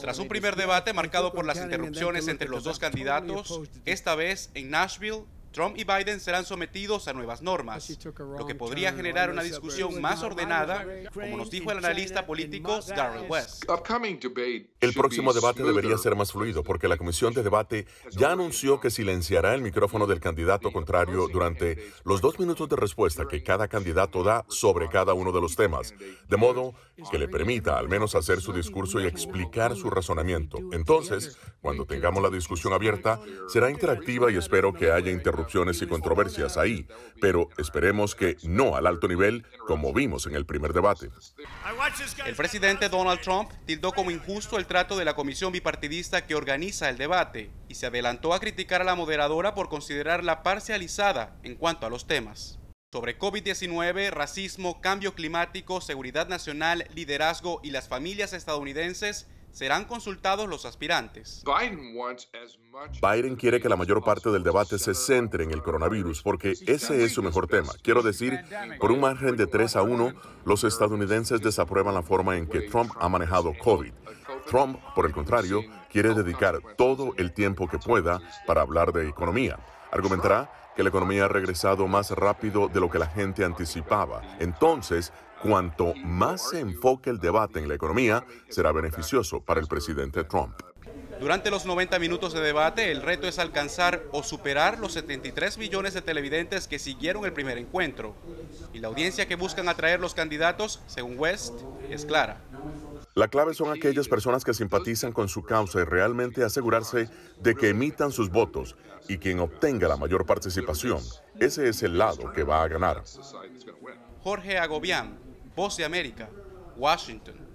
Tras un primer debate marcado por las interrupciones entre los dos candidatos, esta vez en Nashville, Trump y Biden serán sometidos a nuevas normas, lo que podría generar una discusión más ordenada, como nos dijo el analista político Darrell West. El próximo debate debería ser más fluido porque la comisión de debate ya anunció que silenciará el micrófono del candidato contrario durante los dos minutos de respuesta que cada candidato da sobre cada uno de los temas, de modo que le permita al menos hacer su discurso y explicar su razonamiento. Entonces, cuando tengamos la discusión abierta, será interactiva y espero que haya interrupciones y controversias ahí, pero esperemos que no al alto nivel como vimos en el primer debate. El presidente Donald Trump tildó como injusto el trato de la comisión bipartidista que organiza el debate y se adelantó a criticar a la moderadora por considerarla parcializada en cuanto a los temas. Sobre COVID-19, racismo, cambio climático, seguridad nacional, liderazgo y las familias estadounidenses, serán consultados los aspirantes. Biden quiere que la mayor parte del debate se centre en el coronavirus porque ese es su mejor tema. Quiero decir, por un margen de 3 a 1, los estadounidenses desaprueban la forma en que Trump ha manejado COVID. Trump, por el contrario, quiere dedicar todo el tiempo que pueda para hablar de economía. Argumentará que la economía ha regresado más rápido de lo que la gente anticipaba. Entonces, Cuanto más se enfoque el debate en la economía, será beneficioso para el presidente Trump. Durante los 90 minutos de debate, el reto es alcanzar o superar los 73 millones de televidentes que siguieron el primer encuentro. Y la audiencia que buscan atraer los candidatos, según West, es clara. La clave son aquellas personas que simpatizan con su causa y realmente asegurarse de que emitan sus votos y quien obtenga la mayor participación. Ese es el lado que va a ganar. Jorge Agobián, Voz de América, Washington.